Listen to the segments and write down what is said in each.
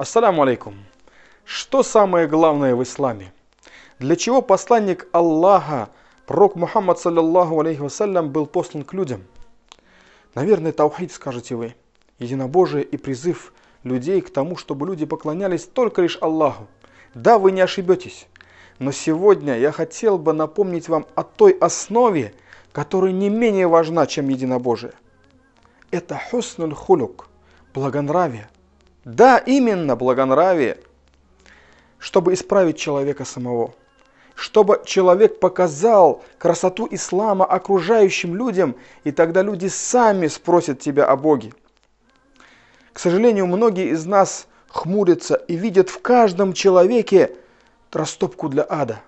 Ассаламу алейкум. Что самое главное в исламе? Для чего посланник Аллаха, пророк Мухаммад, саллиллаху алейхи вассалям, был послан к людям? Наверное, таухид, скажете вы. Единобожие и призыв людей к тому, чтобы люди поклонялись только лишь Аллаху. Да, вы не ошибетесь. Но сегодня я хотел бы напомнить вам о той основе, которая не менее важна, чем единобожие. Это хуснуль хулюк, благонравие – да, именно благонравие, чтобы исправить человека самого, чтобы человек показал красоту ислама окружающим людям, и тогда люди сами спросят тебя о Боге. К сожалению, многие из нас хмурятся и видят в каждом человеке растопку для ада.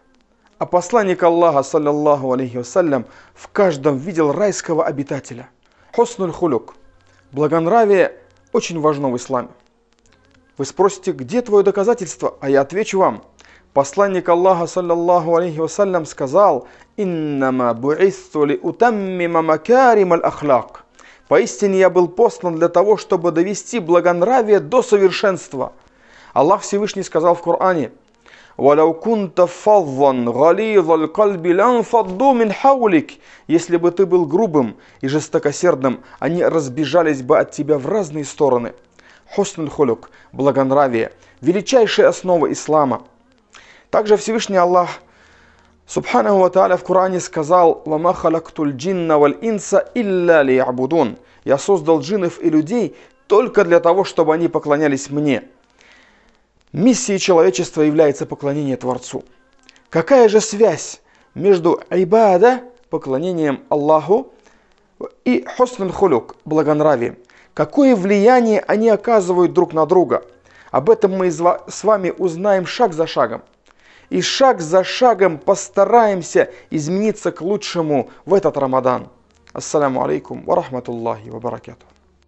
А посланник Аллаха, саллиллаху алейхи вассалям, в каждом видел райского обитателя. Хоснуль хулюк. Благонравие очень важно в исламе. Вы спросите, где твое доказательство? А я отвечу вам. Посланник Аллаха, саллаллаху алейхи вассалям, сказал, «Иннама буисту ли утаммима макарим аль-ахлак». Поистине я был послан для того, чтобы довести благонравие до совершенства. Аллах Всевышний сказал в Коране, «Валяу кунта фаддан галидал кальби лянфадду мин хаулик». Если бы ты был грубым и жестокосердным, они разбежались бы от тебя в разные стороны хусн хулюк, благонравие, величайшая основа ислама. Также Всевышний Аллах Субханаху ва Тааля в Коране сказал «Вама халяктуль джинна валь инса илля лиябудун» «Я создал джиннов и людей только для того, чтобы они поклонялись мне». Миссией человечества является поклонение Творцу. Какая же связь между айбада, поклонением Аллаху, и хосн хулюк, благонравием? какое влияние они оказывают друг на друга. Об этом мы с вами узнаем шаг за шагом. И шаг за шагом постараемся измениться к лучшему в этот Рамадан. Ассаламу алейкум ва рахматуллахи ва баракату.